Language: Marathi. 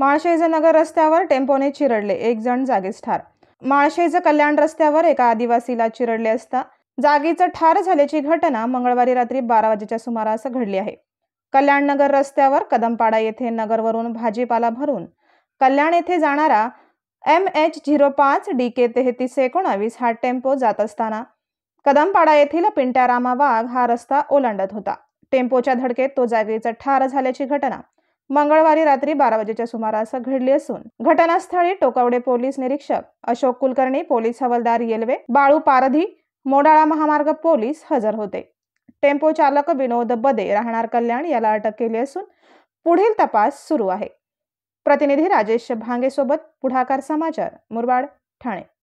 नगर रस्त्यावर टेम्पोने चिरडले एक जण जागीच ठार माळशेज कल्याण रस्त्यावर एका आदिवासीला चिरडले असता जागीच ठार झाल्याची घटना मंगळवारी रात्री बारा वाजेच्या सुमारास घडली आहे नगर रस्त्यावर कदमपाडा येथे नगरवरून भाजीपाला भरून कल्याण येथे जाणारा एम एच झिरो पाच डी के तेहतीस एकोणावीस हा टेम्पो जात असताना कदमपाडा येथील पिंट्यारामा वाघ हा रस्ता ओलांडत होता टेम्पोच्या धडकेत तो जागीचा ठार झाल्याची घटना मंगळवारी रात्री बारा वाजेच्या सुमारास घडली असून घटनास्थळी टोकावडे पोलीस निरीक्षक अशोक कुलकर्णी पोलीस हवालदार येलवे बाळू पारधी मोडाळा महामार्ग पोलीस हजर होते टेम्पो चालक विनोद बदे राहणार कल्याण याला अटक केली असून पुढील तपास सुरू आहे प्रतिनिधी राजेश भांगेसोबत पुढाकार समाचार मुरबाड ठाणे